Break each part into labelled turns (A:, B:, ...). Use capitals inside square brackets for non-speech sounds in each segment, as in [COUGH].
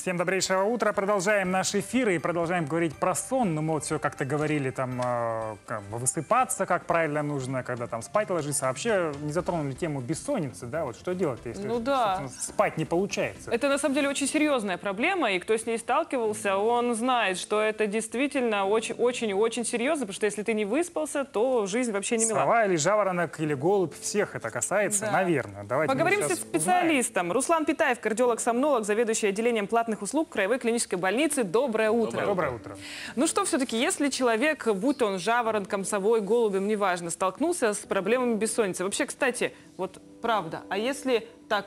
A: Всем добрейшего утра. Продолжаем наши эфиры и продолжаем говорить про сон. Ну, мы вот все как-то говорили там, э, высыпаться, как правильно нужно, когда там спать ложиться. А вообще не затронули тему бессонницы, да? Вот что делать, если ну, да. спать не получается?
B: Это на самом деле очень серьезная проблема, и кто с ней сталкивался, он знает, что это действительно очень-очень-очень серьезно, потому что если ты не выспался, то жизнь вообще не мила. Сова или жаворонок, или голубь, всех это касается, да. наверное. Давайте Поговорим с специалистом. Узнаем. Руслан Питаев, кардиолог-сомнолог, заведующий отделением платных платных услуг Краевой клинической больницы. Доброе утро. Доброе утро. Ну что, все-таки, если человек, будь он жаворонком, совой, голубем, неважно, столкнулся с проблемами бессонницы. Вообще, кстати, вот правда, а если так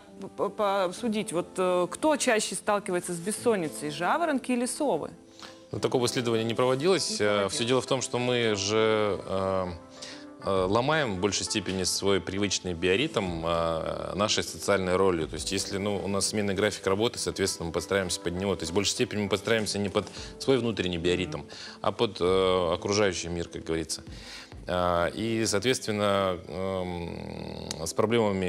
B: посудить, вот э, кто чаще сталкивается с бессонницей, жаворонки или совы?
C: Ну, такого исследования не проводилось. Не проводилось. Э, Все дело в том, что мы же э, Э, ломаем в большей степени свой привычный биоритм э, нашей социальной ролью. То есть если ну, у нас сменный график работы, соответственно, мы подстраиваемся под него. То есть в большей степени мы подстраиваемся не под свой внутренний биоритм, а под э, окружающий мир, как говорится. Э, и, соответственно, эм, с проблемами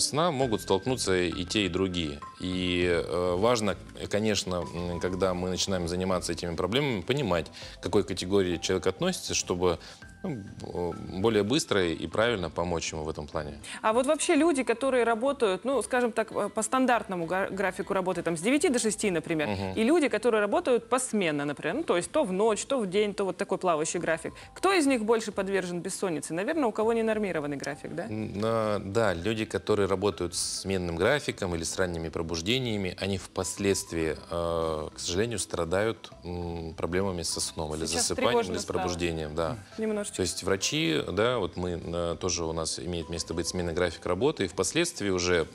C: сна могут столкнуться и те, и другие. И важно, конечно, когда мы начинаем заниматься этими проблемами, понимать, к какой категории человек относится, чтобы ну, э, более быстро и правильно помочь ему в этом плане.
B: А вот вообще люди, которые работают, ну, скажем так, э, по стандартному графику работы, там, с 9 до 6, например, угу. и люди, которые работают посменно, например, ну, то есть то в ночь, то в день, то вот такой плавающий график. Кто из них больше подвержен бессоннице? Наверное, у кого не нормированный график, да?
C: На, да, люди, которые работают с сменным графиком или с ранними пробуждениями, они впоследствии, э, к сожалению, страдают м, проблемами со сном Сейчас или засыпанием, или с пробуждением, стало. да. Немножко то есть врачи, да, вот мы э, тоже у нас имеет место быть смена график работы, и впоследствии уже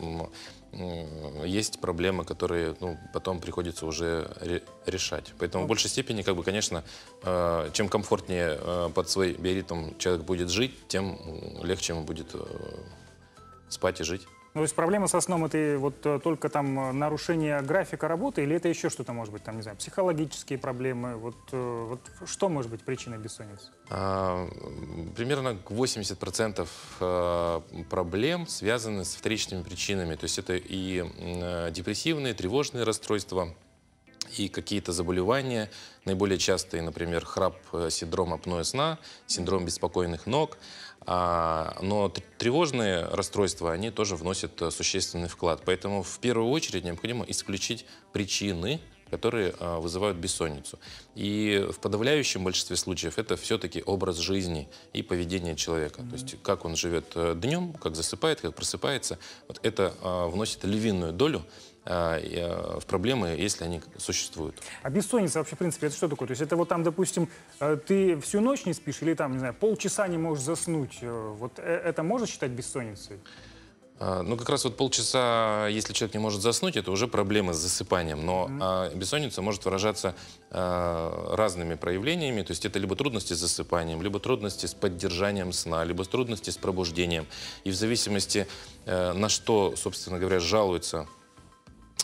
C: есть проблемы, которые ну, потом приходится уже решать. Поэтому в большей степени, как бы, конечно, э, чем комфортнее э, под свой биоритм человек будет жить, тем легче ему будет спать и жить.
A: Ну, то есть проблема со сном это вот э, только там э, нарушение графика работы или это еще что-то может быть, там, не знаю, психологические проблемы? Вот, э, вот что может быть причиной бессонницы?
C: А, примерно 80% проблем связаны с вторичными причинами. То есть это и депрессивные, тревожные расстройства, и какие-то заболевания, наиболее частые, например, храп, э, синдром апноэ сна, синдром беспокойных ног. А, но тревожные расстройства, они тоже вносят э, существенный вклад. Поэтому в первую очередь необходимо исключить причины которые э, вызывают бессонницу. И в подавляющем большинстве случаев это все-таки образ жизни и поведение человека. Mm-hmm. То есть как он живет днем, как засыпает, как просыпается. Вот это вносит львиную долю а, а, в проблемы, если они существуют.
A: А бессонница вообще, в принципе, это что такое? То есть это вот там, допустим, э, ты всю ночь не спишь или там, не знаю, полчаса не можешь заснуть. Э, вот э, это можно считать бессонницей?
C: А, ну, как раз вот полчаса, если человек не может заснуть, это уже проблемы с засыпанием. Но mm -hmm. бессонница может выражаться разными проявлениями. То есть это либо трудности с засыпанием, либо трудности с поддержанием сна, либо трудности с пробуждением. И в зависимости на что, собственно говоря, жалуется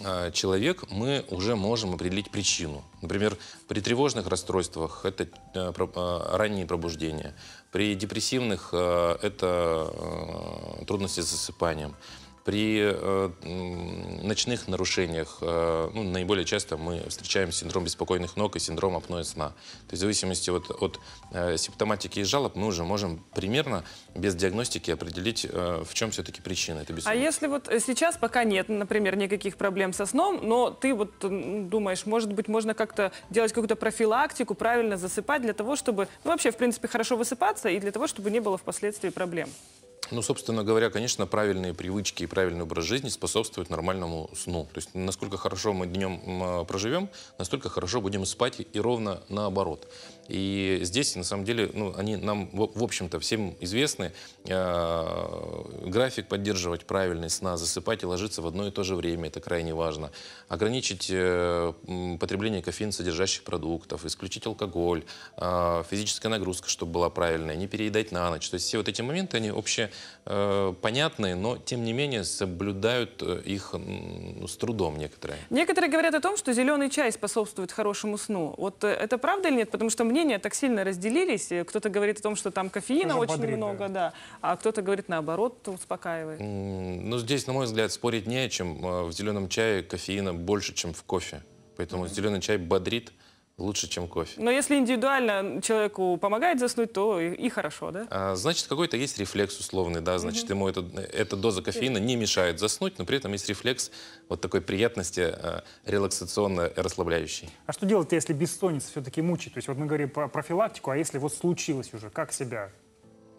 C: а, человек, мы уже можем определить причину. Например, при тревожных расстройствах это э, э, ранние пробуждения, при депрессивных э, это трудности с засыпанием. При э, ночных нарушениях э, ну, наиболее часто мы встречаем синдром беспокойных ног и синдром апноэ сна. То есть в зависимости вот, от э, симптоматики и жалоб мы уже можем примерно без диагностики определить, э, в чем все-таки причина. этой бессонница. А
B: если вот э, сейчас пока нет, например, никаких проблем со сном, но ты вот думаешь, может быть, можно как-то делать какую-то профилактику, правильно засыпать для того, чтобы ну, вообще, в принципе, хорошо высыпаться и для того, чтобы не было впоследствии проблем?
C: Ну, собственно говоря, конечно, правильные привычки и правильный образ жизни способствуют нормальному сну. То есть, насколько хорошо мы днем а, проживем, настолько хорошо будем спать и ровно наоборот. И здесь, на самом деле, ну, они нам, в общем-то, всем известны. А, график поддерживать правильный сна, засыпать и ложиться в одно и то же время, это крайне важно. Ограничить э, потребление кофеин содержащих продуктов, исключить алкоголь, а, физическая нагрузка, чтобы была правильная, не переедать на ночь. То есть все вот эти моменты, они общие э, понятные, но тем не менее соблюдают э, их с трудом некоторые.
B: Некоторые говорят о том, что зеленый чай способствует хорошему сну. Вот э, это правда или нет? Потому что мнения так сильно разделились. Э, кто-то говорит о том, что там кофеина Тоже очень бодрит, много, да. да, а кто-то говорит наоборот, успокаивает.
C: Ну, здесь, на мой взгляд, спорить не о чем. В зеленом чае кофеина больше, чем в кофе. Поэтому mm -hmm. зеленый чай бодрит, лучше, чем кофе.
B: Но если индивидуально человеку помогает заснуть, то и, и хорошо, да?
C: А, значит, какой-то есть рефлекс условный, да, значит, угу. ему это, эта доза кофеина не мешает заснуть, но при этом есть рефлекс вот такой приятности э, релаксационно-расслабляющий.
A: А что делать, если бессонница все-таки мучает? То есть вот мы говорим про профилактику, а если вот случилось уже, как себя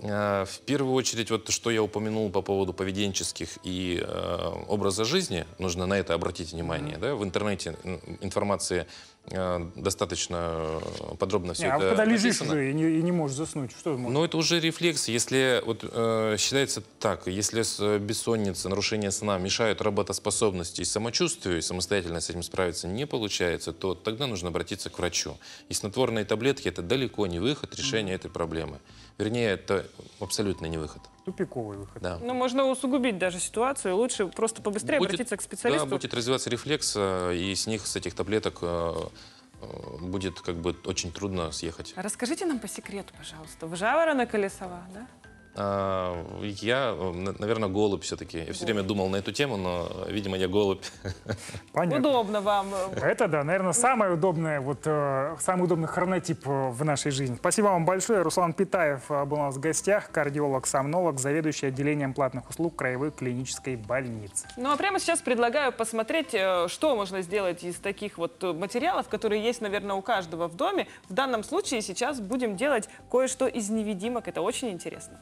C: а, в первую очередь, вот что я упомянул по поводу поведенческих и э, образа жизни, нужно на это обратить внимание. Mm -hmm. да? В интернете информации Э, достаточно подробно все не, а это а когда лежишь уже
A: и и не можешь заснуть, что можешь? Ну,
C: это уже рефлекс. Если, вот, э, считается так, если э, бессонница, нарушение сна мешают работоспособности и самочувствию, и самостоятельно с этим справиться не получается, то тогда нужно обратиться к врачу. И снотворные таблетки – это далеко не выход решения mm этой проблемы. Вернее, это абсолютно не выход
A: тупиковый выход.
C: Да.
B: Ну, можно усугубить даже ситуацию. Лучше просто побыстрее будет, обратиться к специалисту. Да, будет
C: развиваться рефлекс, э, и с них, с этих таблеток э, э, будет как бы очень трудно съехать.
B: Расскажите нам по секрету, пожалуйста. В Жаворона колесова, да?
C: А, я, наверное, голубь все-таки. Я все время думал на эту тему, но, видимо, я голубь. [LAUGHS] Понятно. Удобно
B: вам.
A: Это, да, наверное, самое удобное, вот, э, самый удобный хронотип э, в нашей жизни. Спасибо вам большое. Руслан Питаев э, был у нас в гостях, кардиолог-сомнолог, заведующий отделением платных услуг Краевой клинической больницы.
B: Ну, а прямо сейчас предлагаю посмотреть, что можно сделать из таких вот материалов, которые есть, наверное, у каждого в доме. В данном случае сейчас будем делать кое-что из невидимок. Это очень интересно.